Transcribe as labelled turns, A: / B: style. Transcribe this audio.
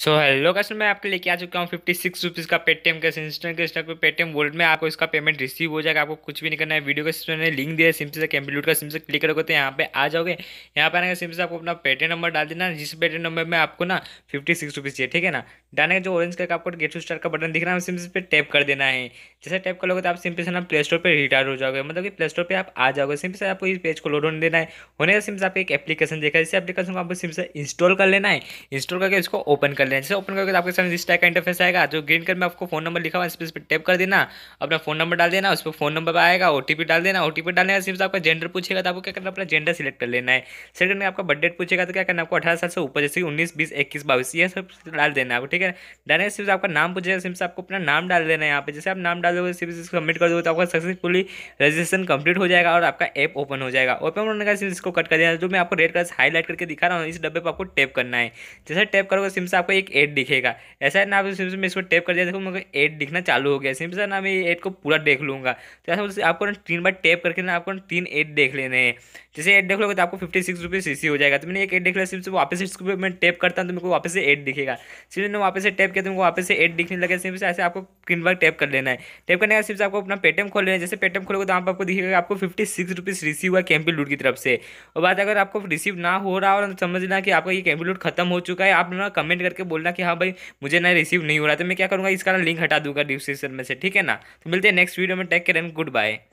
A: so hello castle मैं आपके लेके आ चुका हूँ फिफ्टी सिक्स रुपीज़ का पेटीएम कैसे इंस्टेंट के इंस्टेंट पेटीएम वोल्ट में आपको इसका पेमेंट रिसीव हो जाएगा आपको कुछ भी नहीं करना है वीडियो के ने लिंक दिया है सिम से कंप्यूटर का सिम से क्लिक करोगे तो यहाँ पे आ जाओगे यहाँ पे आने सिम से आपको अपना पेटीएम नंबर डाल देना जिस पेटीएम नंबर में आपको ना फिफ्टी सिक्स रुपीज़ चाहिए ठीक है ना डालने का जो ऑरेंज का आपको गेट टू स्टार का बटन दिख रहा है सिम से टैप कर देना है जैसे टैप कर लोगे तो आप सिम से ना प्ले स्टोर पर रिटायर हो जाओगे मतलब कि प्ले स्टोर पर आप आ जाओगे सिम से आपको इस पेज को लोड होने देना है होने का सिम से आपको एक एप्लीकेशन देखा है इस एप्लीकेशन को आपको सिम से इंस्टॉल कर लेना है इंस्टॉल करके इसको ओपन कर लेना जैसे ओपन करके तो आपके सामने इस टाइप का इंटरफेस आएगा जो ग्रीन कलर में आपको फोन नंबर लिखा हुआ है इस पर टैप कर देना अपना फोन नंबर डाल देना उस पर फोन नंबर आएगा ओ डाल देना ओ डालने का सिर्फ आपका जेंडर पूछेगा तो आपको क्या करना अपना जेंडर सिलेक्ट कर लेना है सिलेक्ट करने आपका बर्थडेट पूछेगा तो क्या करना आपको अठारह साल से ऊपर जैसे उन्नीस बीस इक्कीस बाईस ये सब डाल देना आपको ठीक है डालने सिर्फ आपका नाम पूछेगा सिर्फ आपको अपना नाम डाल देना है यहाँ पे जैसे आप नाम डालोगे सिर्फ इसको सबमिट कर दोगे तो आपका सक्सेसफुली रजिस्ट्रेशन कंप्लीट हो जाएगा और आपका ऐप ओपन हो जाएगा ओपन होने का सिर्फ इसको कट कर देना जो मैं आपको रेड कलर हाईलाइट करके दिखा रहा हूँ इस डब्बे पर आपको टैप करना है जैसे टैप करोगे सिम से आपको आपको एक एड दिखेगा ऐसा है ना आप सिम में इसको टैप कर दिया देखो मेरे को एड दिखना चालू हो गया सिम से ना मैं एड को पूरा देख लूँगा तो ऐसा बोलते आपको ना तीन बार टैप करके ना आपको ना तीन एड देख लेने हैं जैसे एड देख लोगे तो आपको फिफ्टी सिक्स रुपीज़ सी हो जाएगा तो मैंने एक एड देख लिया सिम से वापस इसको मैं टैप करता हूँ तो मेरे को वापस से एड दिखेगा सिम ने वापस से टैप किया तो मेरे को वापस से एड दिखने लगे सिम ऐसे आपको तीन बार टैप कर लेना है टैप करने का सिम आपको अपना पेटीएम खोल लेना है जैसे पेटीएम खोलोगे तो आपको दिखेगा आपको फिफ्टी सिक्स रुपीज़ रिसीव हुआ कैंपी लूट की तरफ से और बात अगर आपको रिसीव ना हो रहा और समझना कि आपका ये कैंपी लूट खत्म हो चुका है आप ना कमेंट करके के बोलना कि हाँ भाई मुझे ना रिसीव नहीं हो रहा तो मैं क्या करूँगा इसका लिंक हटा दूंगा डिस्क्रिप्शन में से ठीक है ना तो मिलते हैं नेक्स्ट वीडियो में take care and good bye